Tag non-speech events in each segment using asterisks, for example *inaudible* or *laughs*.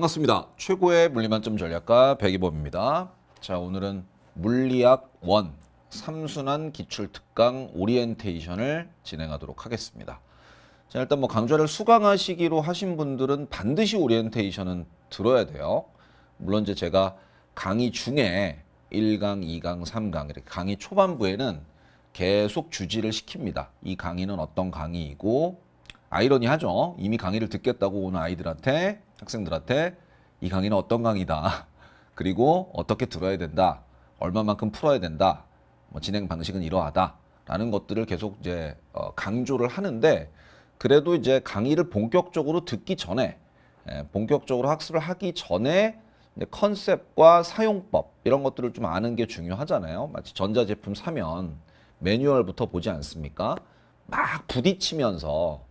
반갑습니다. 최고의 물리만점 전략가 백이범입니다. 자, 오늘은 물리학 1 삼순환 기출 특강 오리엔테이션을 진행하도록 하겠습니다. 자, 일단 뭐 강좌를 수강하시기로 하신 분들은 반드시 오리엔테이션은 들어야 돼요. 물론 이제 제가 강의 중에 1강, 2강, 3강 이렇게 강의 초반부에는 계속 주지를 시킵니다. 이 강의는 어떤 강의이고 아이러니하죠. 이미 강의를 듣겠다고 오는 아이들한테 학생들한테 이 강의는 어떤 강의다. *laughs* 그리고 어떻게 들어야 된다. 얼마만큼 풀어야 된다. 뭐 진행 방식은 이러하다. 라는 것들을 계속 이제 어, 강조를 하는데 그래도 이제 강의를 본격적으로 듣기 전에 예, 본격적으로 학습을 하기 전에 컨셉과 사용법 이런 것들을 좀 아는 게 중요하잖아요. 마치 전자제품 사면 매뉴얼부터 보지 않습니까? 막 부딪히면서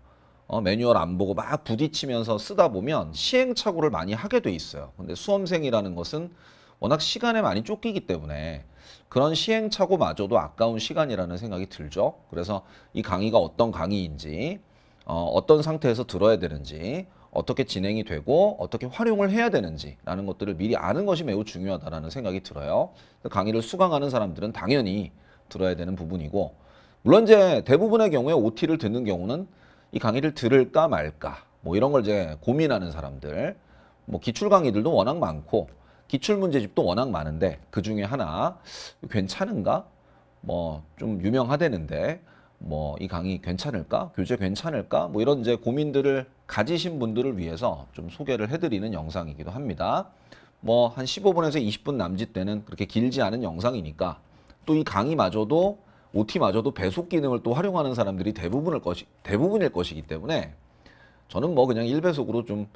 어, 매뉴얼 안 보고 막 부딪히면서 쓰다 보면 시행착오를 많이 하게 돼 있어요. 근데 수험생이라는 것은 워낙 시간에 많이 쫓기기 때문에 그런 시행착오마저도 아까운 시간이라는 생각이 들죠. 그래서 이 강의가 어떤 강의인지 어, 어떤 상태에서 들어야 되는지 어떻게 진행이 되고 어떻게 활용을 해야 되는지라는 것들을 미리 아는 것이 매우 중요하다는 생각이 들어요. 강의를 수강하는 사람들은 당연히 들어야 되는 부분이고 물론 이제 대부분의 경우에 OT를 듣는 경우는 이 강의를 들을까 말까 뭐 이런 걸 이제 고민하는 사람들 뭐 기출 강의들도 워낙 많고 기출 문제집도 워낙 많은데 그 중에 하나 괜찮은가 뭐 좀 유명하대는데 뭐 이 강의 괜찮을까 교재 괜찮을까 뭐 이런 이제 고민들을 가지신 분들을 위해서 좀 소개를 해드리는 영상이기도 합니다. 뭐 한 15분에서 20분 남짓 때는 그렇게 길지 않은 영상이니까 또 이 강의마저도 OT마저도 배속 기능을 또 활용하는 사람들이 대부분일 것이 대부분일 것이기 때문에 저는 뭐 그냥 1배속으로 좀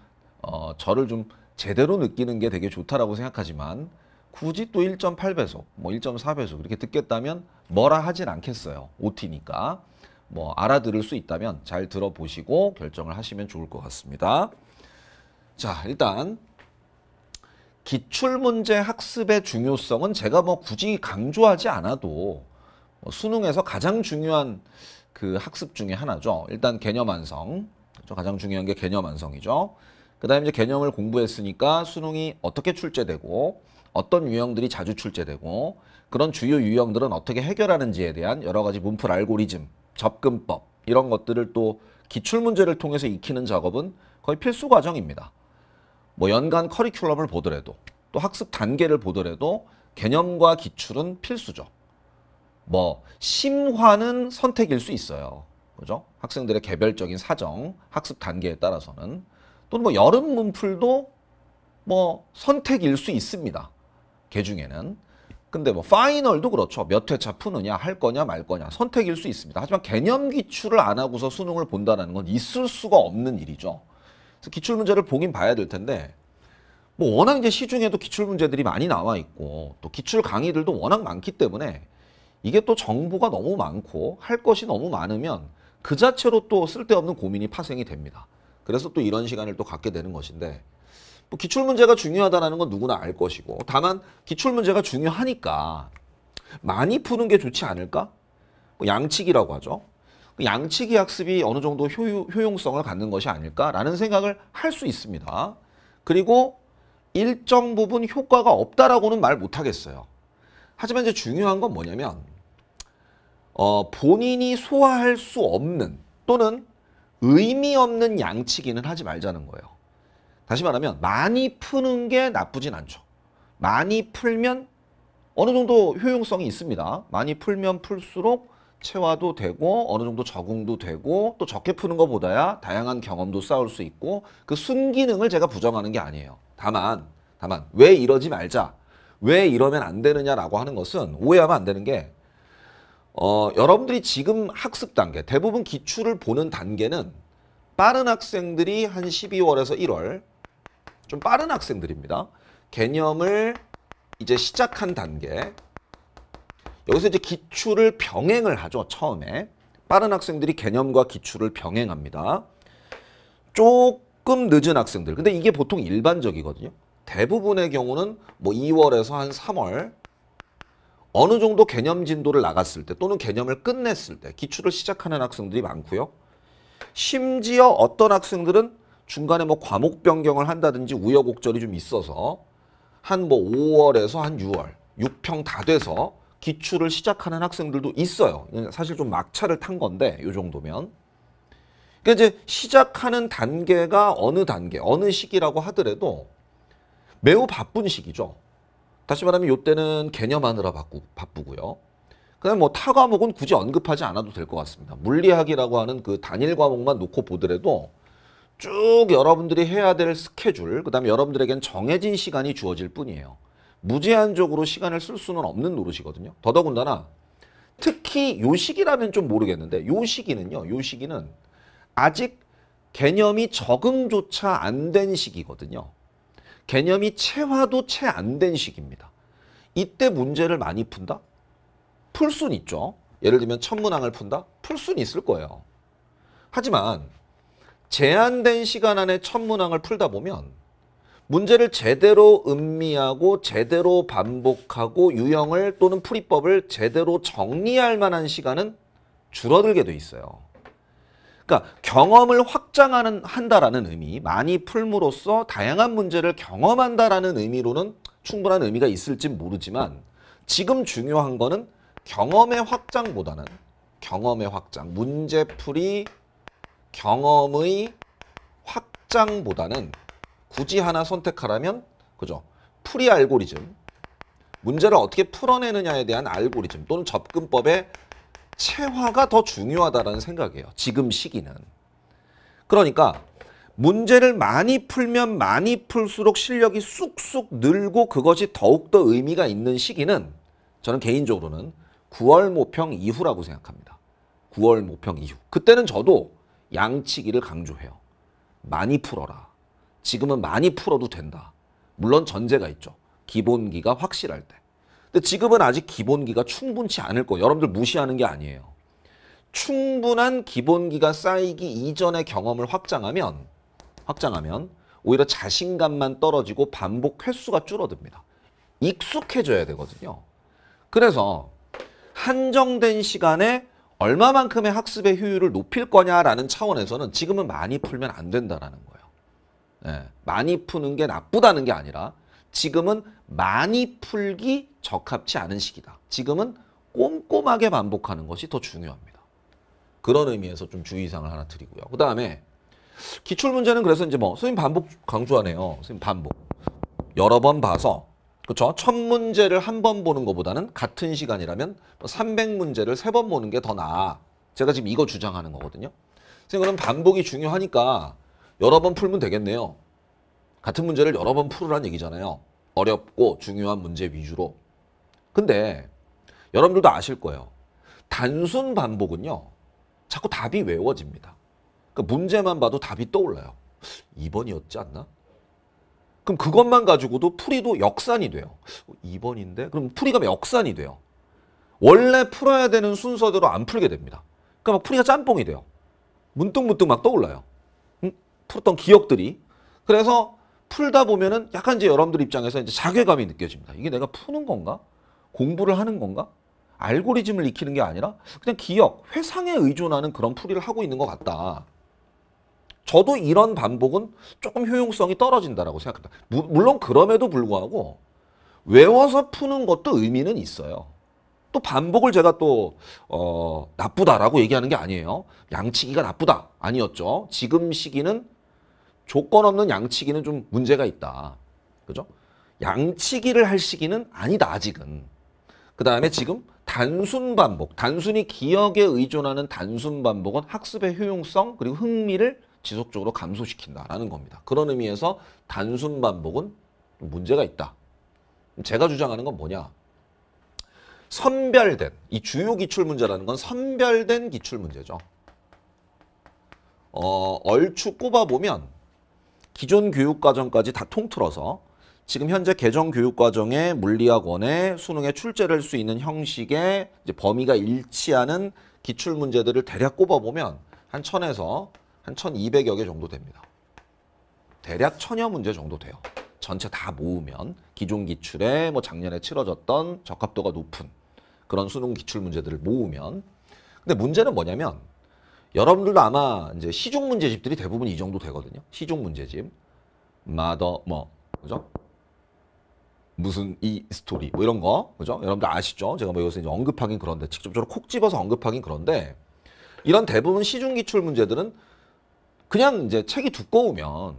어, 저를 좀 제대로 느끼는 게 되게 좋다라고 생각하지만 굳이 또 1.8배속, 뭐 1.4배속 이렇게 듣겠다면 뭐라 하진 않겠어요. OT니까. 뭐 알아들을 수 있다면 잘 들어보시고 결정을 하시면 좋을 것 같습니다. 자, 일단 기출문제 학습의 중요성은 제가 뭐 굳이 강조하지 않아도 어, 수능에서 가장 중요한 그 학습 중에 하나죠. 일단 개념 완성. 그렇죠? 가장 중요한 게 개념 완성이죠. 그다음에 이제 개념을 공부했으니까 수능이 어떻게 출제되고 어떤 유형들이 자주 출제되고 그런 주요 유형들은 어떻게 해결하는지에 대한 여러 가지 문풀 알고리즘, 접근법 이런 것들을 또 기출 문제를 통해서 익히는 작업은 거의 필수 과정입니다. 뭐 연간 커리큘럼을 보더라도 또 학습 단계를 보더라도 개념과 기출은 필수죠. 뭐 심화는 선택일 수 있어요. 그죠? 학생들의 개별적인 사정, 학습 단계에 따라서는 또는 뭐 여름 문풀도 뭐 선택일 수 있습니다. 개 중에는. 근데 뭐 파이널도 그렇죠. 몇 회차 푸느냐 할 거냐 말 거냐 선택일 수 있습니다. 하지만 개념 기출을 안 하고서 수능을 본다는 건 있을 수가 없는 일이죠. 그래서 기출 문제를 보긴 봐야 될 텐데 뭐 워낙 이제 시중에도 기출 문제들이 많이 나와 있고 또 기출 강의들도 워낙 많기 때문에 이게 또 정보가 너무 많고 할 것이 너무 많으면 그 자체로 또 쓸데없는 고민이 파생이 됩니다. 그래서 또 이런 시간을 또 갖게 되는 것인데 뭐 기출문제가 중요하다는 건 누구나 알 것이고 다만 기출문제가 중요하니까 많이 푸는 게 좋지 않을까? 뭐 양치기라고 하죠. 그 양치기 학습이 어느 정도 효유, 효용성을 갖는 것이 아닐까라는 생각을 할 수 있습니다. 그리고 일정 부분 효과가 없다라고는 말 못하겠어요. 하지만 이제 중요한 건 뭐냐면 어, 본인이 소화할 수 없는 또는 의미 없는 양치기는 하지 말자는 거예요. 다시 말하면 많이 푸는 게 나쁘진 않죠. 많이 풀면 어느 정도 효용성이 있습니다. 많이 풀면 풀수록 체화도 되고 어느 정도 적응도 되고 또 적게 푸는 것보다야 다양한 경험도 쌓을 수 있고 그 순기능을 제가 부정하는 게 아니에요. 다만 다만 왜 이러지 말자 왜 이러면 안 되느냐라고 하는 것은 오해하면 안 되는 게 어, 여러분들이 지금 학습 단계, 대부분 기출을 보는 단계는 빠른 학생들이 한 12월에서 1월, 좀 빠른 학생들입니다. 개념을 이제 시작한 단계. 여기서 이제 기출을 병행을 하죠, 처음에. 빠른 학생들이 개념과 기출을 병행합니다. 조금 늦은 학생들. 근데 이게 보통 일반적이거든요. 대부분의 경우는 뭐 2월에서 한 3월 어느 정도 개념 진도를 나갔을 때 또는 개념을 끝냈을 때 기출을 시작하는 학생들이 많고요. 심지어 어떤 학생들은 중간에 뭐 과목 변경을 한다든지 우여곡절이 좀 있어서 한 뭐 5월에서 한 6월 뭐 6평 다 돼서 기출을 시작하는 학생들도 있어요. 사실 좀 막차를 탄 건데 이 정도면. 그러니까 이제 시작하는 단계가 어느 단계, 어느 시기라고 하더라도 매우 바쁜 시기죠. 다시 말하면 요때는 개념하느라 바꾸, 바쁘고요. 그다뭐타 과목은 굳이 언급하지 않아도 될 것 같습니다. 물리학이라고 하는 그 단일 과목만 놓고 보더라도 쭉 여러분들이 해야 될 스케줄, 그다음에 여러분들에겐 정해진 시간이 주어질 뿐이에요. 무제한적으로 시간을 쓸 수는 없는 노릇이거든요. 더더군다나 특히 요 시기라면 좀 모르겠는데 요 시기는요. 요 시기는 아직 개념이 적응조차 안 된 시기거든요. 개념이 체화도 채 안 된 시기입니다. 이때 문제를 많이 푼다? 풀 순 있죠. 예를 들면 천문항을 푼다? 풀 순 있을 거예요. 하지만 제한된 시간 안에 천문항을 풀다 보면 문제를 제대로 음미하고 제대로 반복하고 유형을 또는 풀이법을 제대로 정리할 만한 시간은 줄어들게 돼 있어요. 그러니까 경험을 확장하는 한다라는 의미, 많이 풀므로써 다양한 문제를 경험한다라는 의미로는 충분한 의미가 있을지 모르지만 지금 중요한 거는 경험의 확장보다는 경험의 확장, 문제풀이 경험의 확장보다는 굳이 하나 선택하라면 그죠? 풀이 알고리즘, 문제를 어떻게 풀어내느냐에 대한 알고리즘 또는 접근법의 체화가 더중요하다는 생각이에요. 지금 시기는. 그러니까 문제를 많이 풀면 많이 풀수록 실력이 쑥쑥 늘고 그것이 더욱더 의미가 있는 시기는 저는 개인적으로는 9월 모평 이후라고 생각합니다. 9월 모평 이후. 그때는 저도 양치기를 강조해요. 많이 풀어라. 지금은 많이 풀어도 된다. 물론 전제가 있죠. 기본기가 확실할 때. 근데 지금은 아직 기본기가 충분치 않을 거예요. 여러분들 무시하는 게 아니에요. 충분한 기본기가 쌓이기 이전의 경험을 확장하면 확장하면 오히려 자신감만 떨어지고 반복 횟수가 줄어듭니다. 익숙해져야 되거든요. 그래서 한정된 시간에 얼마만큼의 학습의 효율을 높일 거냐라는 차원에서는 지금은 많이 풀면 안 된다라는 거예요. 예, 많이 푸는 게 나쁘다는 게 아니라 지금은 많이 풀기 적합치 않은 시기다. 지금은 꼼꼼하게 반복하는 것이 더 중요합니다. 그런 의미에서 좀 주의사항을 하나 드리고요. 그 다음에 기출문제는 그래서 이제 뭐 선생님 반복 강조하네요. 선생님 반복. 여러 번 봐서 그렇죠? 첫 문제를 한 번 보는 것보다는 같은 시간이라면 300문제를 뭐 세번 보는 게 더 나아. 제가 지금 이거 주장하는 거거든요. 선생님 그럼 반복이 중요하니까 여러 번 풀면 되겠네요. 같은 문제를 여러 번 풀으란 얘기잖아요. 어렵고 중요한 문제 위주로. 근데 여러분들도 아실 거예요. 단순 반복은요. 자꾸 답이 외워집니다. 그러니까 문제만 봐도 답이 떠올라요. 2번이었지 않나? 그럼 그것만 가지고도 풀이도 역산이 돼요. 2번인데? 그럼 풀이가 역산이 돼요. 원래 풀어야 되는 순서대로 안 풀게 됩니다. 그러니까 막 풀이가 짬뽕이 돼요. 문득문득 막 떠올라요. 음? 풀었던 기억들이. 그래서 풀다 보면은 약간 이제 여러분들 입장에서 이제 자괴감이 느껴집니다. 이게 내가 푸는 건가? 공부를 하는 건가? 알고리즘을 익히는 게 아니라 그냥 기억, 회상에 의존하는 그런 풀이를 하고 있는 것 같다. 저도 이런 반복은 조금 효용성이 떨어진다라고 생각합니다. 무, 물론 그럼에도 불구하고 외워서 푸는 것도 의미는 있어요. 또 반복을 제가 또 어, 나쁘다라고 얘기하는 게 아니에요. 양치기가 나쁘다 아니었죠. 지금 시기는 조건 없는 양치기는 좀 문제가 있다. 그죠? 양치기를 할 시기는 아니다 아직은. 그 다음에 지금 단순 반복, 단순히 기억에 의존하는 단순 반복은 학습의 효용성 그리고 흥미를 지속적으로 감소시킨다라는 겁니다. 그런 의미에서 단순 반복은 문제가 있다. 제가 주장하는 건 뭐냐? 선별된, 이 주요 기출 문제라는 건 선별된 기출 문제죠. 어, 얼추 꼽아보면 기존 교육과정까지 다 통틀어서 지금 현재 개정 교육 과정에물리학원에 수능에 출제를 할 수 있는 형식의 범위가 일치하는 기출 문제들을 대략 꼽아 보면 한 천에서 한 천이백 여개 정도 됩니다. 대략 천여 문제 정도 돼요. 전체 다 모으면 기존 기출에 뭐 작년에 치러졌던 적합도가 높은 그런 수능 기출 문제들을 모으면 근데 문제는 뭐냐면 여러분들도 아마 이제 시중 문제집들이 대부분 이 정도 되거든요. 시중 문제집. 마더 뭐 그죠? 무슨 이 스토리 뭐 이런 거 그죠? 여러분들 아시죠? 제가 뭐 여기서 이제 언급하긴 그런데 직접적으로 콕 집어서 언급하긴 그런데 이런 대부분 시중 기출 문제들은 그냥 이제 책이 두꺼우면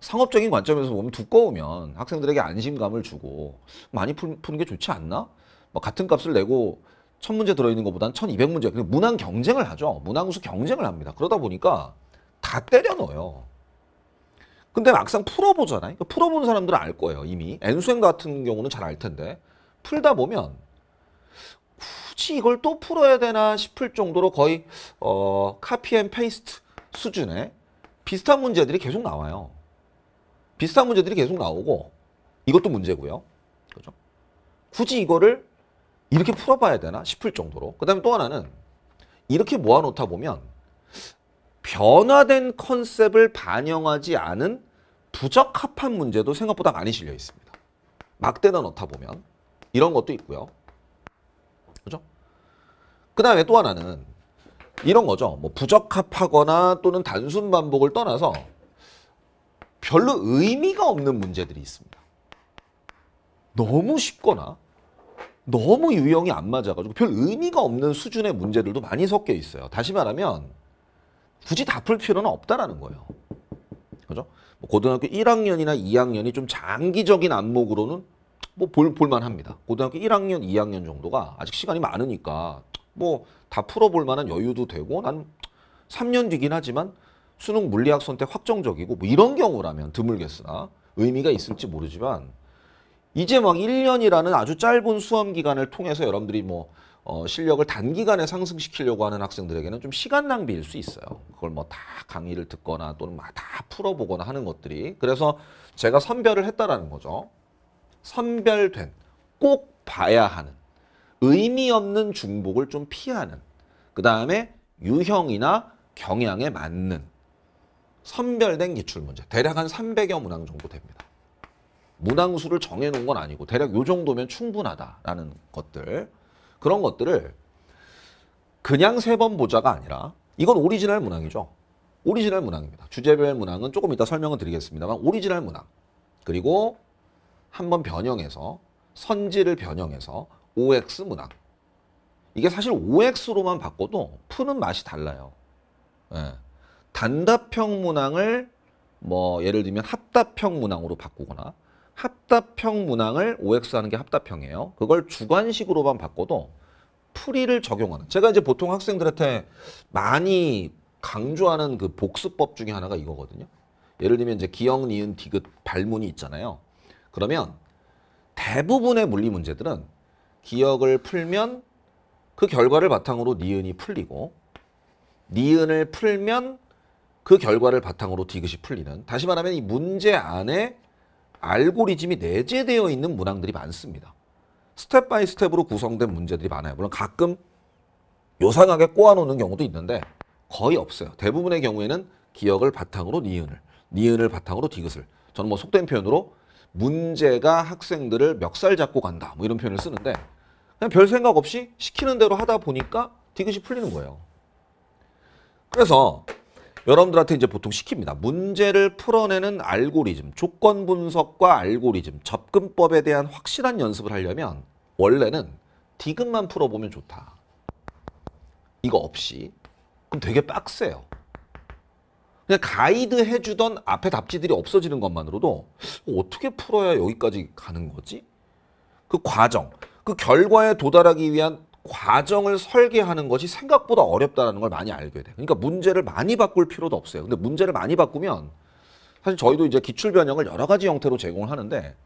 상업적인 관점에서 보면 두꺼우면 학생들에게 안심감을 주고 많이 푸, 푸는 게 좋지 않나? 뭐 같은 값을 내고 천 문제 들어있는 것보다는 천 이백 문제 그냥 문항 경쟁을 하죠. 문항수 경쟁을 합니다. 그러다 보니까 다 때려 넣어요. 근데 막상 풀어보잖아요. 그러니까 풀어본 사람들은 알 거예요. 이미 엔수행 같은 경우는 잘 알 텐데 풀다 보면 굳이 이걸 또 풀어야 되나 싶을 정도로 거의 어, 카피앤페이스트 수준의 비슷한 문제들이 계속 나와요. 비슷한 문제들이 계속 나오고 이것도 문제고요. 그죠? 굳이 이거를 이렇게 풀어봐야 되나 싶을 정도로. 그 다음에 또 하나는 이렇게 모아놓다 보면 변화된 컨셉을 반영하지 않은 부적합한 문제도 생각보다 많이 실려 있습니다. 막대나 넣다 보면 이런 것도 있고요. 그죠? 그 다음에 또 하나는 이런 거죠. 뭐 부적합하거나 또는 단순 반복을 떠나서 별로 의미가 없는 문제들이 있습니다. 너무 쉽거나 너무 유형이 안 맞아가지고 별 의미가 없는 수준의 문제들도 많이 섞여 있어요. 다시 말하면 굳이 다 풀 필요는 없다라는 거예요. 그죠? 뭐 고등학교 1학년이나 2학년이 좀 장기적인 안목으로는 뭐 볼, 볼만 합니다. 고등학교 1학년, 2학년 정도가 아직 시간이 많으니까 뭐 다 풀어볼 만한 여유도 되고 난 3년 뒤긴 하지만 수능 물리학 선택 확정적이고 뭐 이런 경우라면 드물겠으나 의미가 있을지 모르지만 이제 막 1년이라는 아주 짧은 수험 기간을 통해서 여러분들이 뭐 어, 실력을 단기간에 상승시키려고 하는 학생들에게는 좀 시간 낭비일 수 있어요. 그걸 뭐 다 강의를 듣거나 또는 막다 풀어보거나 하는 것들이. 그래서 제가 선별을 했다라는 거죠. 선별된, 꼭 봐야 하는, 의미 없는 중복을 좀 피하는, 그 다음에 유형이나 경향에 맞는 선별된 기출문제. 대략 한 300여 문항 정도 됩니다. 문항수를 정해놓은 건 아니고 대략 요 정도면 충분하다라는 것들. 그런 것들을 그냥 세 번 보자가 아니라 이건 오리지널 문항이죠. 오리지널 문항입니다. 주제별 문항은 조금 이따 설명을 드리겠습니다만 오리지널 문항 그리고 한번 변형해서 선지를 변형해서 OX 문항 이게 사실 OX로만 바꿔도 푸는 맛이 달라요. 예. 단답형 문항을 뭐 예를 들면 합답형 문항으로 바꾸거나 합답형 문항을 OX 하는 게 합답형이에요. 그걸 주관식으로만 바꿔도 풀이를 적용하는. 제가 이제 보통 학생들한테 많이 강조하는 그복습법 중에 하나가 이거거든요. 예를 들면 이제 기역, 니은, 디귿, 발문이 있잖아요. 그러면 대부분의 물리 문제들은 기억을 풀면 그 결과를 바탕으로 니은이 풀리고 니은을 풀면 그 결과를 바탕으로 디귿이 풀리는 다시 말하면 이 문제 안에 알고리즘이 내재되어 있는 문항들이 많습니다. 스텝 바이 스텝으로 구성된 문제들이 많아요. 물론 가끔 요상하게 꼬아놓는 경우도 있는데 거의 없어요. 대부분의 경우에는 기억을 바탕으로 니은을, 니은을 바탕으로 디귿을. 저는 뭐 속된 표현으로 문제가 학생들을 멱살 잡고 간다. 뭐 이런 표현을 쓰는데 그냥 별 생각 없이 시키는 대로 하다 보니까 디귿이 풀리는 거예요. 그래서 여러분들한테 이제 보통 시킵니다. 문제를 풀어내는 알고리즘, 조건 분석과 알고리즘, 접근법에 대한 확실한 연습을 하려면 원래는 디귿만 풀어보면 좋다. 이거 없이. 그럼 되게 빡세요. 그냥 가이드 해주던 앞에 답지들이 없어지는 것만으로도 어떻게 풀어야 여기까지 가는 거지? 그 과정, 그 결과에 도달하기 위한 과정을 설계하는 것이 생각보다 어렵다는 걸 많이 알게 돼. 그러니까 문제를 많이 바꿀 필요도 없어요. 근데 문제를 많이 바꾸면 사실 저희도 이제 기출 변형을 여러 가지 형태로 제공을 하는데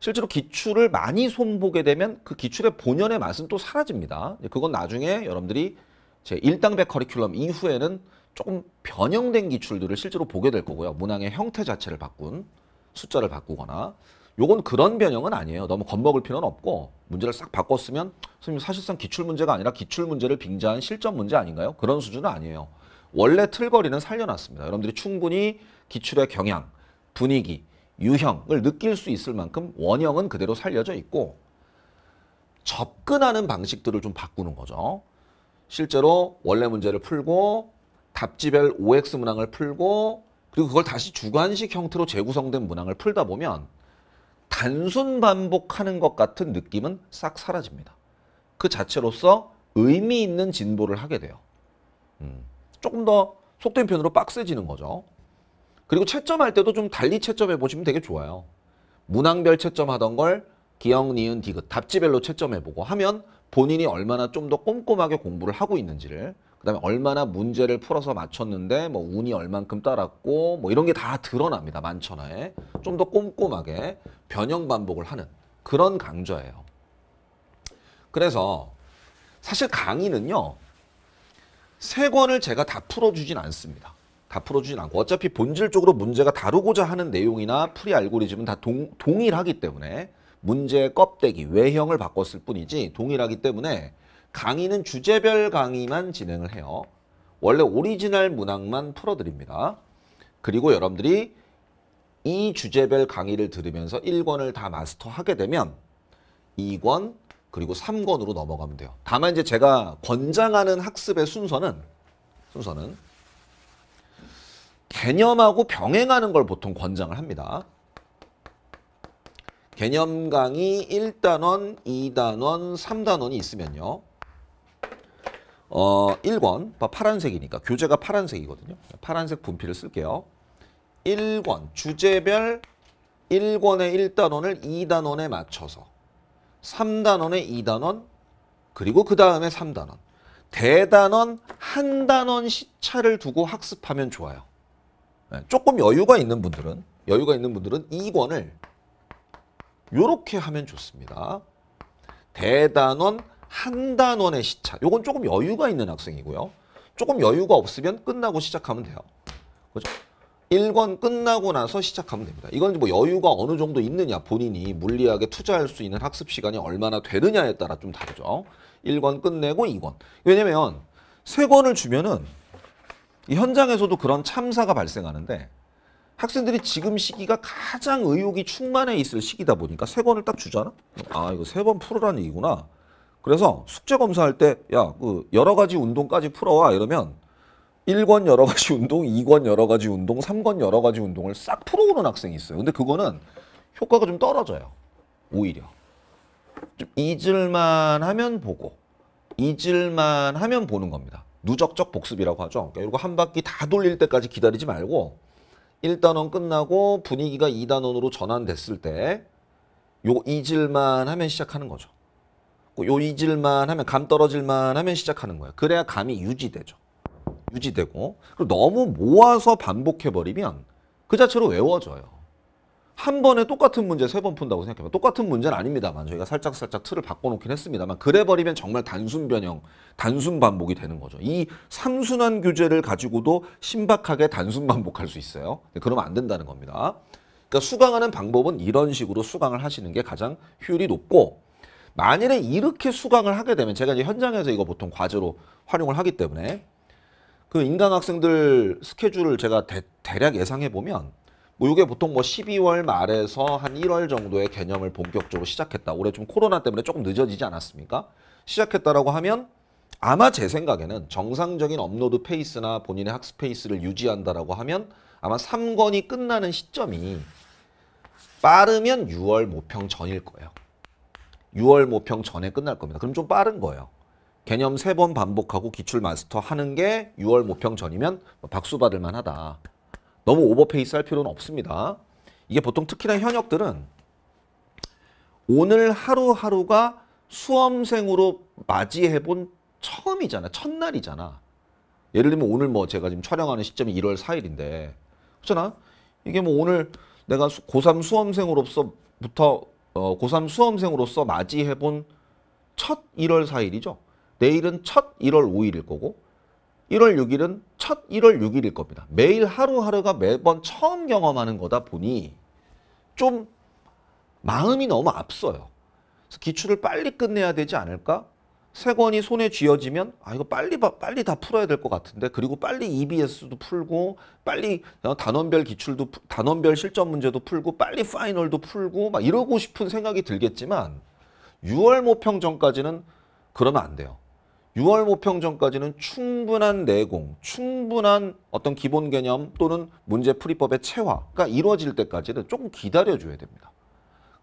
실제로 기출을 많이 손보게 되면 그 기출의 본연의 맛은 또 사라집니다. 그건 나중에 여러분들이 제 1당백 커리큘럼 이후에는 조금 변형된 기출들을 실제로 보게 될 거고요. 문항의 형태 자체를 바꾼 숫자를 바꾸거나 요건 그런 변형은 아니에요. 너무 겁먹을 필요는 없고 문제를 싹 바꿨으면 선생님 사실상 기출 문제가 아니라 기출 문제를 빙자한 실전 문제 아닌가요? 그런 수준은 아니에요. 원래 틀거리는 살려놨습니다. 여러분들이 충분히 기출의 경향, 분위기, 유형을 느낄 수 있을 만큼 원형은 그대로 살려져 있고 접근하는 방식들을 좀 바꾸는 거죠. 실제로 원래 문제를 풀고 답지별 OX 문항을 풀고 그리고 그걸 다시 주관식 형태로 재구성된 문항을 풀다 보면 단순 반복하는 것 같은 느낌은 싹 사라집니다. 그 자체로서 의미 있는 진보를 하게 돼요. 음, 조금 더 속된 편으로 빡세지는 거죠. 그리고 채점할 때도 좀 달리 채점해 보시면 되게 좋아요. 문항별 채점하던 걸 기억, 니은, 디귿, 답지별로 채점해보고 하면 본인이 얼마나 좀 더 꼼꼼하게 공부를 하고 있는지를 그다음에 얼마나 문제를 풀어서 맞췄는데 뭐 운이 얼만큼 따랐고 뭐 이런 게 다 드러납니다. 만천하에 좀 더 꼼꼼하게 변형 반복을 하는 그런 강좌예요. 그래서 사실 강의는요. 세 권을 제가 다 풀어주진 않습니다. 다 풀어주진 않고 어차피 본질적으로 문제가 다루고자 하는 내용이나 풀이 알고리즘은 다 동, 동일하기 때문에 문제의 껍데기, 외형을 바꿨을 뿐이지 동일하기 때문에 강의는 주제별 강의만 진행을 해요. 원래 오리지널 문항만 풀어드립니다. 그리고 여러분들이 이 주제별 강의를 들으면서 1권을 다 마스터하게 되면 2권 그리고 3권으로 넘어가면 돼요. 다만 이제 제가 권장하는 학습의 순서는 순서는 개념하고 병행하는 걸 보통 권장을 합니다. 개념 강의 1단원, 2단원, 3단원이 있으면요. 어, 1권, 파란색이니까 교재가 파란색이거든요. 파란색 분필을 쓸게요. 1권, 주제별 1권의 1단원을 2단원에 맞춰서 3단원의 2단원, 그리고 그 다음에 3단원. 대단원, 한 단원 시차를 두고 학습하면 좋아요. 네, 조금 여유가 있는 분들은, 여유가 있는 분들은 2권을 이렇게 하면 좋습니다. 대단원, 한 단원의 시차. 요건 조금 여유가 있는 학생이고요. 조금 여유가 없으면 끝나고 시작하면 돼요. 그죠? 1권 끝나고 나서 시작하면 됩니다. 이건 뭐 여유가 어느 정도 있느냐 본인이 물리학에 투자할 수 있는 학습 시간이 얼마나 되느냐에 따라 좀 다르죠. 1권 끝내고 2권. 왜냐면 3권을 주면은 현장에서도 그런 참사가 발생하는데 학생들이 지금 시기가 가장 의욕이 충만해 있을 시기다 보니까 3권을 딱 주잖아. 아 이거 3번 풀으라는 얘기구나. 그래서 숙제 검사할 때야그 여러 가지 운동까지 풀어와 이러면 1권 *laughs* 여러 가지 운동, 2권 여러 가지 운동, 3권 여러 가지 운동을 싹 풀어오는 학생이 있어요. 근데 그거는 효과가 좀 떨어져요. 오히려. 좀 잊을만 하면 보고 잊을만 하면 보는 겁니다. 누적적 복습이라고 하죠. 그러니까 이거 한 바퀴 다 돌릴 때까지 기다리지 말고 1단원 끝나고 분위기가 2단원으로 전환됐을 때 요 잊을만 하면 시작하는 거죠. 뭐 요이질만 하면 감 떨어질만 하면 시작하는 거예요 그래야 감이 유지되죠. 유지되고 그리고 너무 모아서 반복해 버리면 그 자체로 외워져요. 한 번에 똑같은 문제 세 번 푼다고 생각해봐. 똑같은 문제는 아닙니다만 저희가 살짝 살짝 틀을 바꿔놓긴 했습니다만 그래 버리면 정말 단순 변형, 단순 반복이 되는 거죠. 이 삼순환 규제를 가지고도 신박하게 단순 반복할 수 있어요. 네, 그러면 안 된다는 겁니다. 그러니까 수강하는 방법은 이런 식으로 수강을 하시는 게 가장 효율이 높고 만일에 이렇게 수강을 하게 되면 제가 이제 현장에서 이거 보통 과제로 활용을 하기 때문에 그 인강 학생들 스케줄을 제가 대, 략 예상해 보면 뭐 이게 보통 뭐 12월 말에서 한 1월 정도의 개념을 본격적으로 시작했다. 올해 좀 코로나 때문에 조금 늦어지지 않았습니까? 시작했다라고 하면 아마 제 생각에는 정상적인 업로드 페이스나 본인의 학습 페이스를 유지한다라고 하면 아마 3권이 끝나는 시점이 빠르면 6월 모평 전일 거예요. 6월 모평 전에 끝날 겁니다. 그럼 좀 빠른 거예요. 개념 3번 반복하고 기출 마스터 하는 게 6월 모평 전이면 뭐 박수 받을 만하다. 너무 오버페이스 할 필요는 없습니다. 이게 보통 특히나 현역들은 오늘 하루하루가 수험생으로 맞이해본 처음이잖아. 첫날이잖아. 예를 들면 오늘 뭐 제가 지금 촬영하는 시점이 1월 4일인데 그렇잖아. 이게 뭐 오늘 내가 고3 수험생으로서부터 어, 고3 수험생으로서 맞이해본 첫 1월 4일이죠. 내일은 첫 1월 5일일 거고 1월 6일은 첫 1월 6일일 겁니다. 매일 하루하루가 매번 처음 경험하는 거다 보니 좀 마음이 너무 앞서요. 그래서 기출을 빨리 끝내야 되지 않을까? 세권이 손에 쥐어지면 아 이거 빨리 빨리 다 풀어야 될 것 같은데 그리고 빨리 EBS도 풀고 빨리 어, 단원별 기출도 단원별 실전 문제도 풀고 빨리 파이널도 풀고 막 이러고 싶은 생각이 들겠지만 6월 모평 전까지는 그러면 안 돼요. 6월 모평 전까지는 충분한 내공, 충분한 어떤 기본 개념 또는 문제 풀이법의 체화가 이루어질 때까지는 조금 기다려줘야 됩니다.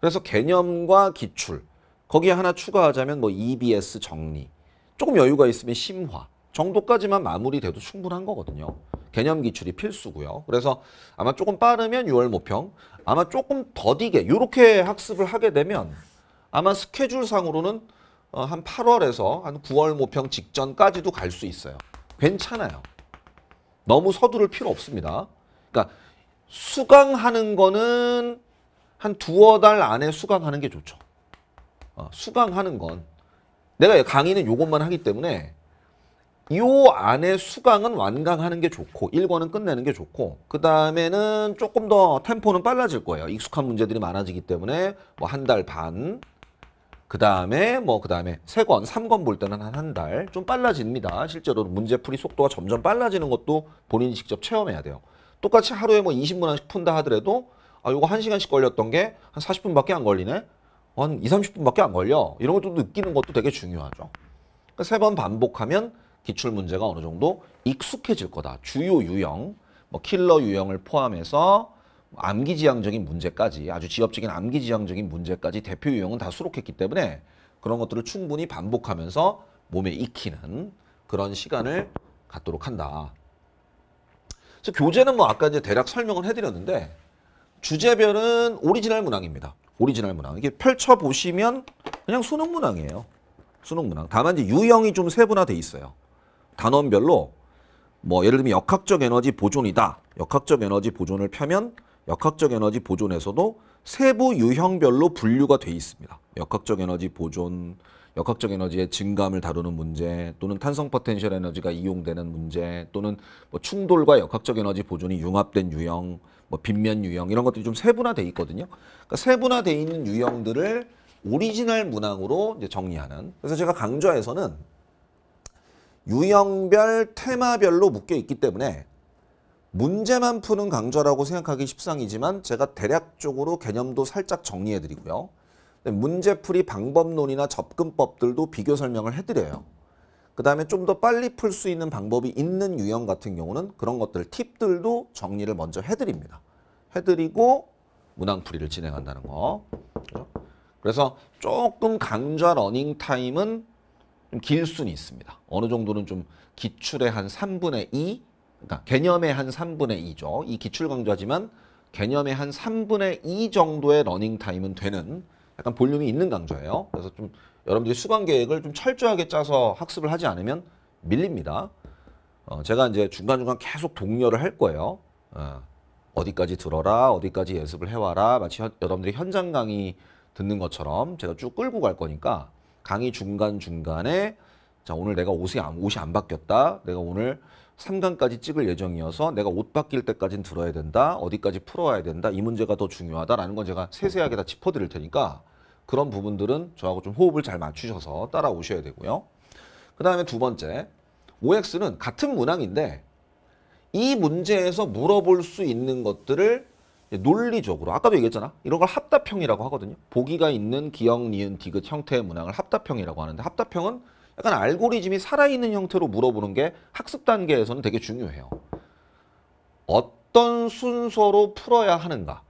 그래서 개념과 기출, 거기에 하나 추가하자면 뭐 EBS 정리, 조금 여유가 있으면 심화 정도까지만 마무리돼도 충분한 거거든요. 개념 기출이 필수고요. 그래서 아마 조금 빠르면 6월 모평, 아마 조금 더디게 이렇게 학습을 하게 되면 아마 스케줄상으로는 어, 한 8월에서 한 9월 모평 직전까지도 갈 수 있어요. 괜찮아요. 너무 서두를 필요 없습니다. 그러니까 수강하는 거는 한 두어 달 안에 수강하는 게 좋죠. 어, 수강하는 건 내가 강의는 이것만 하기 때문에 이 안에 수강은 완강하는 게 좋고 1권은 끝내는 게 좋고 그 다음에는 조금 더 템포는 빨라질 거예요. 익숙한 문제들이 많아지기 때문에 뭐 한 달 반, 그 다음에 뭐 그 다음에 3권삼권볼 때는 한 한 달 좀 빨라집니다. 실제로 문제풀이 속도가 점점 빨라지는 것도 본인이 직접 체험해야 돼요. 똑같이 하루에 뭐 20분 한씩 푼다 하더라도 아 요거 1시간씩 걸렸던 게 한 40분밖에 안 걸리네? 한 2, 30분밖에 안 걸려. 이런 것도 느끼는 것도 되게 중요하죠. 그러니까 세 번 반복하면 기출 문제가 어느 정도 익숙해질 거다. 주요 유형, 뭐 킬러 유형을 포함해서 암기지향적인 문제까지 아주 지엽적인 암기지향적인 문제까지 대표 유형은 다 수록했기 때문에 그런 것들을 충분히 반복하면서 몸에 익히는 그런 시간을 갖도록 한다. 그래서 교재는 뭐 아까 이제 대략 설명을 해드렸는데 주제별은 오리지널 문항입니다. 오리지널 문항. 이게 펼쳐보시면 그냥 수능 문항이에요. 수능 문항. 다만 이제 유형이 좀 세분화돼 있어요. 단원별로 뭐 예를 들면 역학적 에너지 보존이다. 역학적 에너지 보존을 펴면 역학적 에너지 보존에서도 세부 유형별로 분류가 돼 있습니다. 역학적 에너지 보존, 역학적 에너지의 증감을 다루는 문제 또는 탄성 포텐셜 에너지가 이용되는 문제 또는 뭐 충돌과 역학적 에너지 보존이 융합된 유형 뭐빈면 유형 이런 것들이 좀 세분화돼 있거든요. 그러니까 세분화돼 있는 유형들을 오리지널 문항으로 이제 정리하는. 그래서 제가 강좌에서는 유형별 테마별로 묶여 있기 때문에 문제만 푸는 강좌라고 생각하기 십상이지만 제가 대략적으로 개념도 살짝 정리해 드리고요. 문제풀이 방법론이나 접근법들도 비교 설명을 해드려요. 그 다음에 좀 더 빨리 풀 수 있는 방법이 있는 유형 같은 경우는 그런 것들 팁들도 정리를 먼저 해드립니다. 해드리고 문항풀이를 진행한다는 거. 그래서 조금 강좌 러닝 타임은 좀길 수는 있습니다. 어느 정도는 좀 기출의 한 3분의 2, 그러니까 개념의 한 3분의 2죠. 이 기출 강좌지만 개념의 한 3분의 2 정도의 러닝 타임은 되는 약간 볼륨이 있는 강좌예요. 그래서 좀 여러분들이 수강 계획을 좀 철저하게 짜서 학습을 하지 않으면 밀립니다. 어, 제가 이제 중간중간 계속 독려를 할 거예요. 어, 디까지 들어라, 어디까지 연습을 해와라. 마치 현, 여러분들이 현장 강의 듣는 것처럼 제가 쭉 끌고 갈 거니까 강의 중간중간에 자, 오늘 내가 옷이 안, 옷이 안 바뀌었다. 내가 오늘 3강까지 찍을 예정이어서 내가 옷 바뀔 때까지는 들어야 된다. 어디까지 풀어야 된다. 이 문제가 더 중요하다라는 건 제가 세세하게 다 짚어드릴 테니까 그런 부분들은 저하고 좀 호흡을 잘 맞추셔서 따라오셔야 되고요. 그 다음에 두 번째, OX는 같은 문항인데 이 문제에서 물어볼 수 있는 것들을 논리적으로 아까도 얘기했잖아 이런 걸 합답형이라고 하거든요 보기가 있는 기억, 니은, 디귿 형태의 문항을 합답형이라고 하는데 합답형은 약간 알고리즘이 살아있는 형태로 물어보는 게 학습 단계에서는 되게 중요해요 어떤 순서로 풀어야 하는가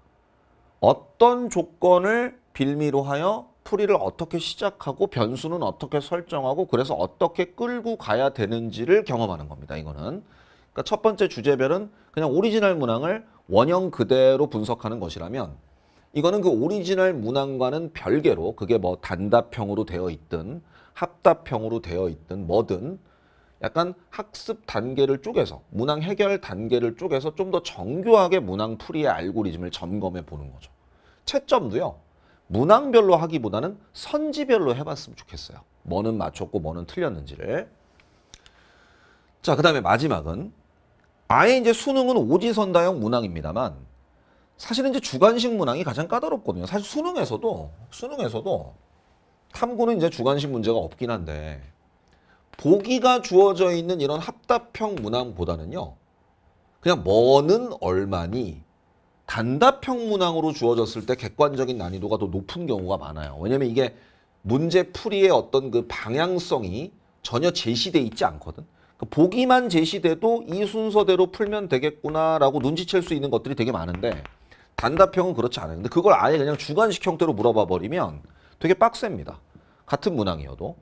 어떤 조건을 빌미로 하여 풀이를 어떻게 시작하고 변수는 어떻게 설정하고 그래서 어떻게 끌고 가야 되는지를 경험하는 겁니다. 이거는. 그러니까 첫 번째 주제별은 그냥 오리지널 문항을 원형 그대로 분석하는 것이라면 이거는 그 오리지널 문항과는 별개로 그게 뭐 단답형으로 되어 있든 합답형으로 되어 있든 뭐든 약간 학습 단계를 쪼개서 문항 해결 단계를 쪼개서 좀 더 정교하게 문항 풀이의 알고리즘을 점검해 보는 거죠. 채점도요. 문항별로 하기보다는 선지별로 해봤으면 좋겠어요. 뭐는 맞췄고 뭐는 틀렸는지를. 자, 그 다음에 마지막은 아예 이제 수능은 오지선다형 문항입니다만 사실은 이제 주관식 문항이 가장 까다롭거든요. 사실 수능에서도 수능에서도 탐구는 이제 주관식 문제가 없긴 한데 보기가 주어져 있는 이런 합답형 문항보다는요. 그냥 뭐는 얼마니 단답형 문항으로 주어졌을 때 객관적인 난이도가 더 높은 경우가 많아요. 왜냐면 이게 문제 풀이의 어떤 그 방향성이 전혀 제시돼 있지 않거든. 그 보기만 제시돼도 이 순서대로 풀면 되겠구나라고 눈치챌 수 있는 것들이 되게 많은데 단답형은 그렇지 않아요. 근데 그걸 아예 그냥 주관식 형태로 물어봐 버리면 되게 빡셉니다. 같은 문항이어도.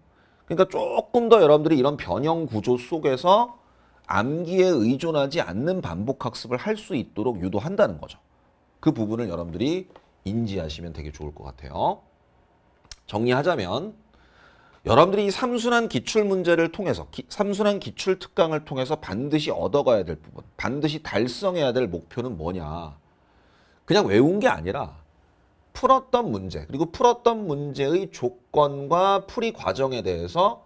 그러니까 조금 더 여러분들이 이런 변형 구조 속에서 암기에 의존하지 않는 반복 학습을 할 수 있도록 유도한다는 거죠. 그 부분을 여러분들이 인지하시면 되게 좋을 것 같아요. 정리하자면 여러분들이 이 삼순환 기출 문제를 통해서 기, 삼순환 기출 특강을 통해서 반드시 얻어가야 될 부분, 반드시 달성해야 될 목표는 뭐냐? 그냥 외운 게 아니라 풀었던 문제, 그리고 풀었던 문제의 조건과 풀이 과정에 대해서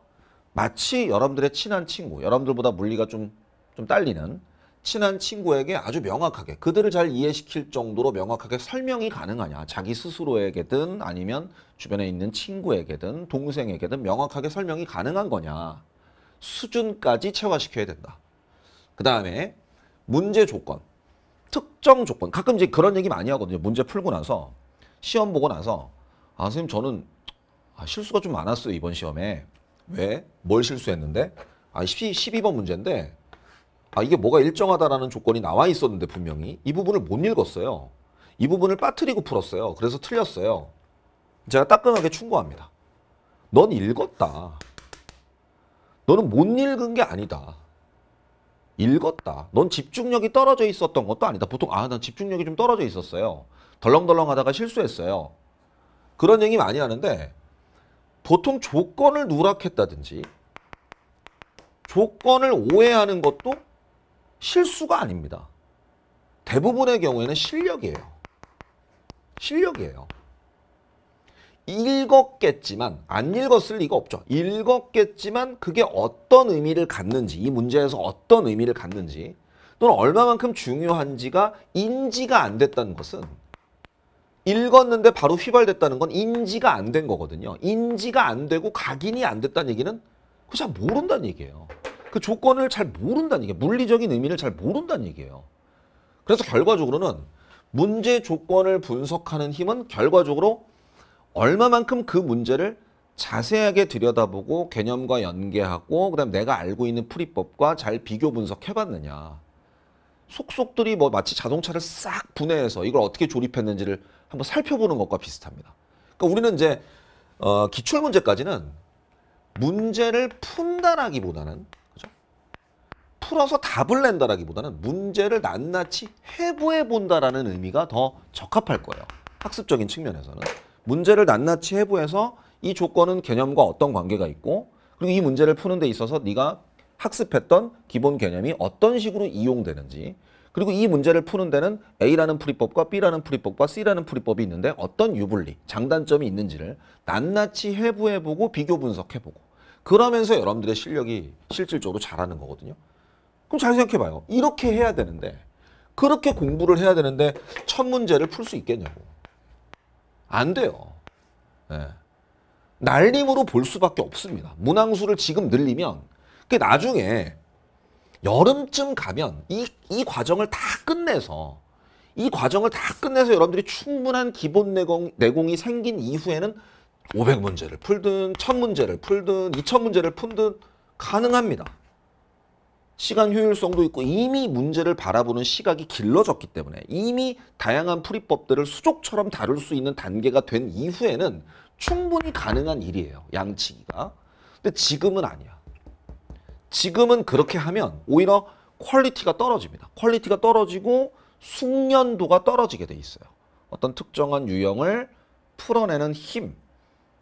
마치 여러분들의 친한 친구, 여러분들보다 물리가 좀, 좀 딸리는 친한 친구에게 아주 명확하게 그들을 잘 이해시킬 정도로 명확하게 설명이 가능하냐 자기 스스로에게든 아니면 주변에 있는 친구에게든 동생에게든 명확하게 설명이 가능한 거냐 수준까지 체화시켜야 된다 그 다음에 문제 조건 특정 조건 가끔 이제 그런 얘기 많이 하거든요 문제 풀고 나서 시험 보고 나서 아 선생님 저는 아, 실수가 좀 많았어요 이번 시험에 왜? 뭘 실수했는데? 아 12, 12번 문제인데 아, 이게 뭐가 일정하다라는 조건이 나와 있었는데 분명히 이 부분을 못 읽었어요. 이 부분을 빠뜨리고 풀었어요. 그래서 틀렸어요. 제가 따끔하게 충고합니다. 넌 읽었다. 너는 못 읽은 게 아니다. 읽었다. 넌 집중력이 떨어져 있었던 것도 아니다. 보통 아, 난 집중력이 좀 떨어져 있었어요. 덜렁덜렁 하다가 실수했어요. 그런 얘기 많이 하는데 보통 조건을 누락했다든지 조건을 오해하는 것도 실수가 아닙니다. 대부분의 경우에는 실력이에요. 실력이에요. 읽었겠지만 안 읽었을 리가 없죠. 읽었겠지만 그게 어떤 의미를 갖는지 이 문제에서 어떤 의미를 갖는지 또는 얼마만큼 중요한지가 인지가 안 됐다는 것은 읽었는데 바로 휘발됐다는 건 인지가 안 된 거거든요. 인지가 안 되고 각인이 안 됐다는 얘기는 그잘 모른다는 얘기예요. 그 조건을 잘 모른다는 얘기예요. 물리적인 의미를 잘 모른다는 얘기예요. 그래서 결과적으로는 문제 조건을 분석하는 힘은 결과적으로 얼마만큼 그 문제를 자세하게 들여다보고 개념과 연계하고 그다음 내가 알고 있는 풀이법과 잘 비교 분석해봤느냐. 속속들이 뭐 마치 자동차를 싹 분해해서 이걸 어떻게 조립했는지를 한번 살펴보는 것과 비슷합니다. 그러니까 우리는 이제 어, 기출 문제까지는 문제를 푼다라기보다는 풀어서 답을 낸다라기보다는 문제를 낱낱이 해부해 본다라는 의미가 더 적합할 거예요. 학습적인 측면에서는 문제를 낱낱이 해부해서 이 조건은 개념과 어떤 관계가 있고 그리고 이 문제를 푸는 데 있어서 네가 학습했던 기본 개념이 어떤 식으로 이용되는지 그리고 이 문제를 푸는 데는 A라는 풀이법과 B라는 풀이법과 C라는 풀이법이 있는데 어떤 유불리, 장단점이 있는지를 낱낱이 해부해보고 비교 분석해보고 그러면서 여러분들의 실력이 실질적으로 잘하는 거거든요. 그럼 잘 생각해봐요. 이렇게 해야 되는데 그렇게 공부를 해야 되는데 첫 문제를 풀 수 있겠냐고. 안 돼요. 네. 날림으로 볼 수밖에 없습니다. 문항수를 지금 늘리면 그 나중에 여름쯤 가면 이, 이 과정을 다 끝내서 이 과정을 다 끝내서 여러분들이 충분한 기본 내공, 내공이 생긴 이후에는 500문제를 풀든 1000문제를 풀든 2000문제를 풀든 가능합니다. 시간 효율성도 있고 이미 문제를 바라보는 시각이 길러졌기 때문에 이미 다양한 풀이법들을 수족처럼 다룰 수 있는 단계가 된 이후에는 충분히 가능한 일이에요. 양치기가. 근데 지금은 아니야. 지금은 그렇게 하면 오히려 퀄리티가 떨어집니다. 퀄리티가 떨어지고 숙련도가 떨어지게 돼 있어요. 어떤 특정한 유형을 풀어내는 힘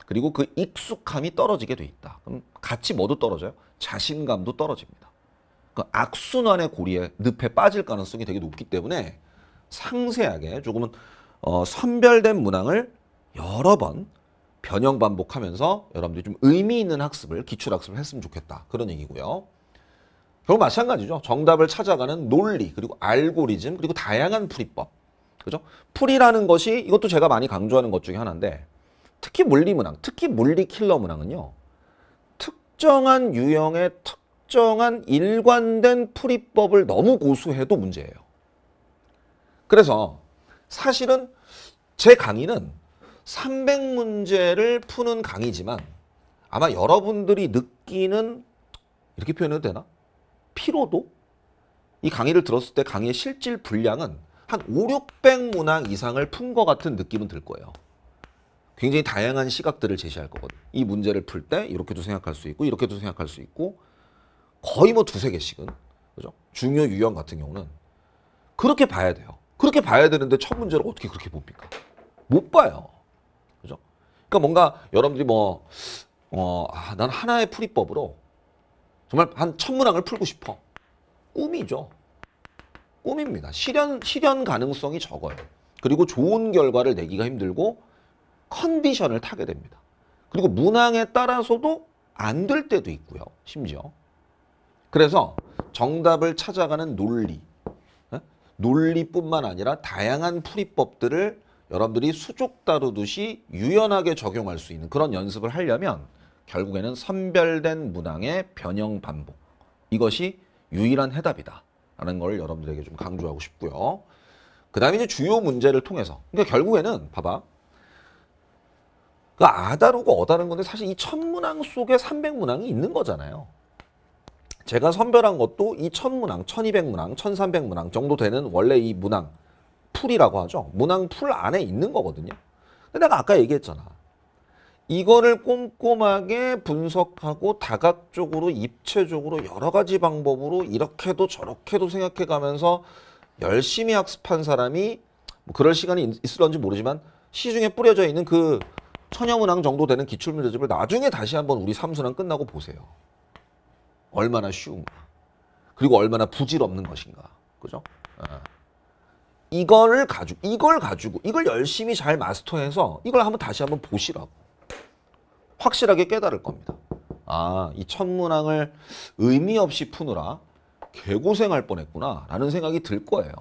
그리고 그 익숙함이 떨어지게 돼 있다. 그럼 같이 모두 떨어져요? 자신감도 떨어집니다. 그 악순환의 고리에 늪에 빠질 가능성이 되게 높기 때문에 상세하게 조금은 어, 선별된 문항을 여러 번 변형 반복하면서 여러분들이 좀 의미 있는 학습을 기출 학습을 했으면 좋겠다 그런 얘기고요. 결국 마찬가지죠. 정답을 찾아가는 논리 그리고 알고리즘 그리고 다양한 풀이법 그죠? 풀이라는 것이 이것도 제가 많이 강조하는 것 중에 하나인데 특히 물리 문항 특히 물리 킬러 문항은요 특정한 유형의 특 특정한 일관된 풀이법을 너무 고수해도 문제예요. 그래서 사실은 제 강의는 300문제를 푸는 강의지만 아마 여러분들이 느끼는 이렇게 표현해도 되나? 피로도? 이 강의를 들었을 때 강의의 실질 분량은 한 5, 600문항 이상을 푼 것 같은 느낌은 들 거예요. 굉장히 다양한 시각들을 제시할 거거든요. 이 문제를 풀 때 이렇게도 생각할 수 있고 이렇게도 생각할 수 있고 거의 뭐 두세 개씩은 그죠? 중요 유형 같은 경우는 그렇게 봐야 돼요. 그렇게 봐야 되는데 첫 문제를 어떻게 그렇게 봅니까? 못 봐요. 그죠? 그러니까 뭔가 여러분들이 뭐, 어, 아, 난 하나의 풀이법으로 정말 한 천문항을 풀고 싶어. 꿈이죠. 꿈입니다. 실현, 실현 가능성이 적어요. 그리고 좋은 결과를 내기가 힘들고 컨디션을 타게 됩니다. 그리고 문항에 따라서도 안 될 때도 있고요. 심지어. 그래서 정답을 찾아가는 논리, 어? 논리뿐만 아니라 다양한 풀이법들을 여러분들이 수족 다루듯이 유연하게 적용할 수 있는 그런 연습을 하려면 결국에는 선별된 문항의 변형 반복 이것이 유일한 해답이다 라는 걸 여러분들에게 좀 강조하고 싶고요 그 다음에 이제 주요 문제를 통해서 그러니까 결국에는 봐봐 그 아다르고 어다른 건데 사실 이 천문항 속에 300문항이 있는 거잖아요 제가 선별한 것도 이 천문항, 천이백 문항 천삼백 문항 정도 되는 원래 이 문항 풀이라고 하죠. 문항 풀 안에 있는 거거든요. 근데 내가 아까 얘기했잖아. 이거를 꼼꼼하게 분석하고 다각적으로 입체적으로 여러 가지 방법으로 이렇게도 저렇게도 생각해 가면서 열심히 학습한 사람이 뭐 그럴 시간이 있을런지 모르지만 시중에 뿌려져 있는 그 천여문항 정도 되는 기출문제집을 나중에 다시 한번 우리 삼수랑 끝나고 보세요. 얼마나 쉬운가. 그리고 얼마나 부질없는 것인가. 그죠? 예. 이거를 가지고, 이걸 가지고, 이걸 열심히 잘 마스터해서 이걸 한번 다시 한번 보시라고. 확실하게 깨달을 겁니다. 아, 이 천문항을 의미 없이 푸느라 개고생할 뻔했구나 라는 생각이 들 거예요.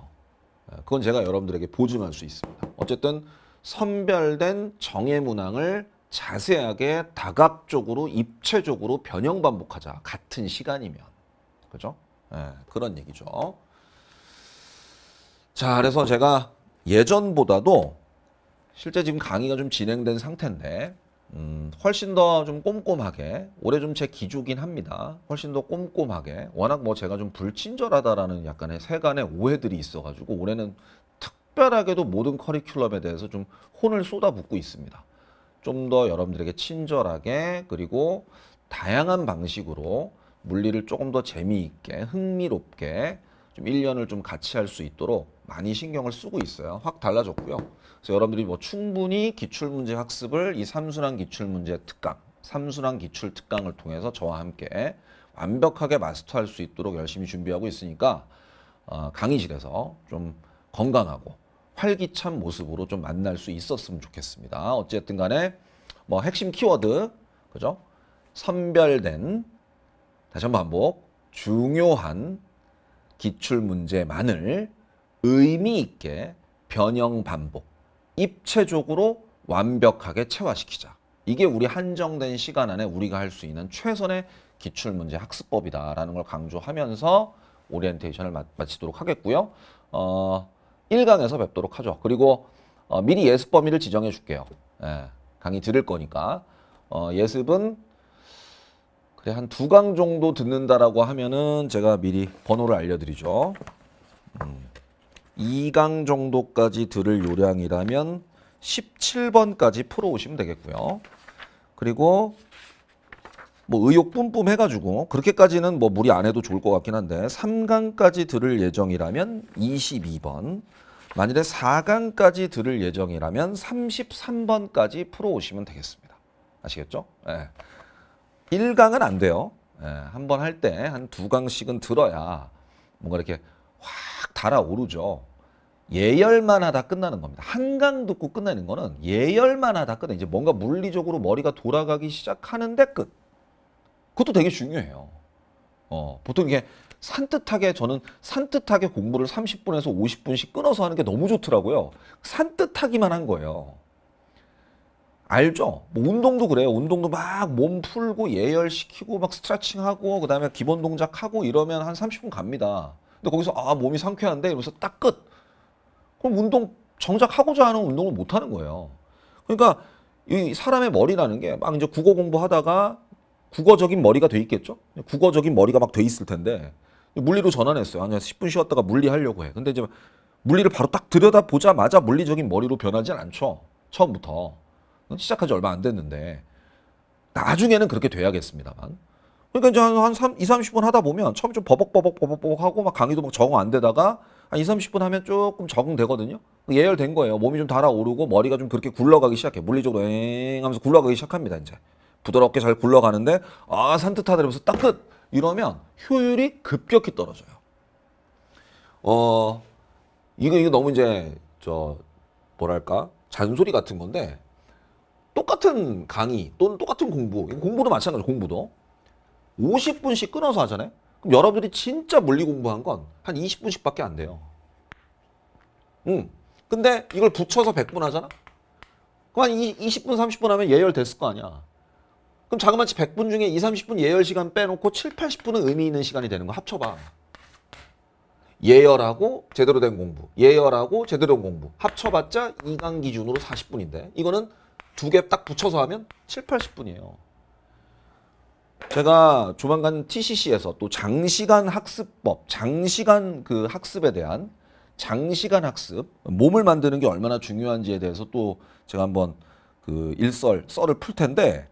예, 그건 제가 여러분들에게 보증할 수 있습니다. 어쨌든 선별된 정예 문항을 자세하게 다각적으로 입체적으로 변형 반복하자. 같은 시간이면. 그죠? 네, 그런 얘기죠. 자, 그래서 제가 예전보다도 실제 지금 강의가 좀 진행된 상태인데 음, 훨씬 더 좀 꼼꼼하게 올해 좀 제 기조긴 합니다. 훨씬 더 꼼꼼하게 워낙 뭐 제가 좀 불친절하다라는 약간의 세간의 오해들이 있어가지고 올해는 특별하게도 모든 커리큘럼에 대해서 좀 혼을 쏟아붓고 있습니다. 좀더 여러분들에게 친절하게 그리고 다양한 방식으로 물리를 조금 더 재미있게 흥미롭게 좀 1년을 좀 같이 할 수 있도록 많이 신경을 쓰고 있어요. 확 달라졌고요. 그래서 여러분들이 뭐 충분히 기출문제 학습을 이 삼순환 기출문제 특강, 삼순환 기출 특강을 통해서 저와 함께 완벽하게 마스터할 수 있도록 열심히 준비하고 있으니까 어, 강의실에서 좀 건강하고 활기찬 모습으로 좀 만날 수 있었으면 좋겠습니다. 어쨌든 간에 뭐 핵심 키워드 그죠? 선별된 다시 한 번 반복 중요한 기출 문제만을 의미 있게 변형 반복 입체적으로 완벽하게 체화시키자. 이게 우리 한정된 시간 안에 우리가 할 수 있는 최선의 기출문제 학습법이다라는 걸 강조하면서 오리엔테이션을 마, 치도록 하겠고요. 어, 1강에서 뵙도록 하죠. 그리고 어, 미리 예습 범위를 지정해 줄게요. 예, 강의 들을 거니까. 어, 예습은 그래 한두 강 정도 듣는다라고 하면은 제가 미리 번호를 알려드리죠. 음, 2강 정도까지 들을 요량이라면 17번까지 풀어오시면 되겠고요. 그리고 뭐의욕 뿜뿜 해가지고 그렇게까지는 뭐 무리 안 해도 좋을 것 같긴 한데 3강까지 들을 예정이라면 22번 만일에 4강까지 들을 예정이라면 33번까지 풀어오시면 되겠습니다. 아시겠죠? 예. 1강은 안 돼요. 예, 한번 할 때 한 두 강씩은 들어야 뭔가 이렇게 확 달아오르죠. 예열만 하다 끝나는 겁니다. 한 강 듣고 끝나는 거는 예열만 하다 끝나 이제 뭔가 물리적으로 머리가 돌아가기 시작하는데 끝. 그것도 되게 중요해요. 어, 보통 이게 산뜻하게 저는 산뜻하게 공부를 30분에서 50분씩 끊어서 하는 게 너무 좋더라고요. 산뜻하기만 한 거예요. 알죠? 뭐 운동도 그래요. 운동도 막 몸 풀고 예열시키고 막 스트레칭하고 그다음에 기본 동작하고 이러면 한 30분 갑니다. 근데 거기서 아 몸이 상쾌한데 이러면서 딱 끝. 그럼 운동 정작 하고자 하는 운동을 못 하는 거예요. 그러니까 이 사람의 머리라는 게 막 이제 국어 공부하다가 국어적인 머리가 돼 있겠죠? 국어적인 머리가 막 돼 있을 텐데 물리로 전환했어요. 아니, 10분 쉬었다가 물리 하려고 해. 근데 이제 물리를 바로 딱 들여다보자마자 물리적인 머리로 변하진 않죠. 처음부터. 시작한 지 얼마 안 됐는데. 나중에는 그렇게 돼야겠습니다만. 그러니까 이제 한, 한 3, 2, 30분 하다 보면 처음 좀 버벅버벅 버벅버벅 하고 막 강의도 막 적응 안 되다가 한 2, 30분 하면 조금 적응되거든요. 예열된 거예요. 몸이 좀 달아오르고 머리가 좀 그렇게 굴러가기 시작해. 물리적으로 엥 하면서 굴러가기 시작합니다, 이제. 부드럽게 잘 굴러가는데 아 산뜻하다 이러면서 따뜻 이러면 효율이 급격히 떨어져요. 어 이거 이거 너무 이제 저 뭐랄까 잔소리 같은 건데 똑같은 강의 또는 똑같은 공부 공부도 마찬가지 공부도 50분씩 끊어서 하잖아요. 그럼 여러분들이 진짜 물리 공부한 건 한 20분씩밖에 안 돼요. 음. 근데 이걸 붙여서 100분 하잖아? 그럼 한 20분, 30분 하면 예열 됐을 거 아니야. 그럼 자그마치 100분 중에 2, 30분 예열 시간 빼놓고 7, 80분은 의미 있는 시간이 되는 거 합쳐봐. 예열하고 제대로 된 공부, 예열하고 제대로 된 공부 합쳐봤자 2강 기준으로 40분인데 이거는 두 개 딱 붙여서 하면 7, 80분이에요. 제가 조만간 TCC에서 또 장시간 학습법, 장시간 그 학습에 대한 장시간 학습, 몸을 만드는 게 얼마나 중요한지에 대해서 또 제가 한번 그 일설, 썰을 풀 텐데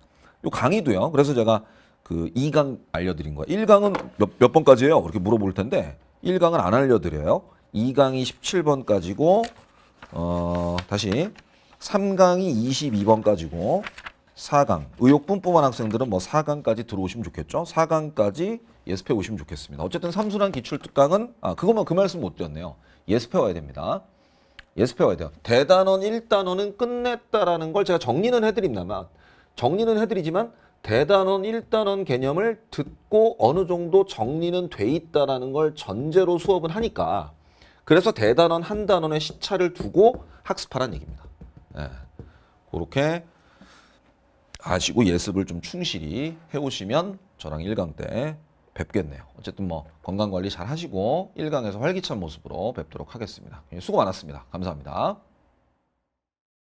요 강의도요. 그래서 제가 그 2강 알려드린 거예요. 1강은 몇, 몇 번까지예요? 그렇게 물어볼 텐데 1강은 안 알려드려요. 2강이 17번까지고 어, 다시 3강이 22번까지고 4강 의욕 뿜뿜한 학생들은 뭐 4강까지 들어오시면 좋겠죠. 4강까지 예습해 오시면 좋겠습니다. 어쨌든 삼순환 기출 특강은 아 그것만 그 말씀 못 드렸네요. 예습해 와야 됩니다. 예습해 와야 돼요. 대단원 1단원은 끝냈다라는 걸 제가 정리는 해드립니다만 정리는 해드리지만 대단원, 일단원 개념을 듣고 어느 정도 정리는 돼 있다라는 걸 전제로 수업은 하니까 그래서 대단원, 한 단원의 시차를 두고 학습하라는 얘기입니다. 예. 그렇게 아시고 예습을 좀 충실히 해오시면 저랑 1강 때 뵙겠네요. 어쨌든 뭐 건강관리 잘 하시고 1강에서 활기찬 모습으로 뵙도록 하겠습니다. 수고 많았습니다. 감사합니다.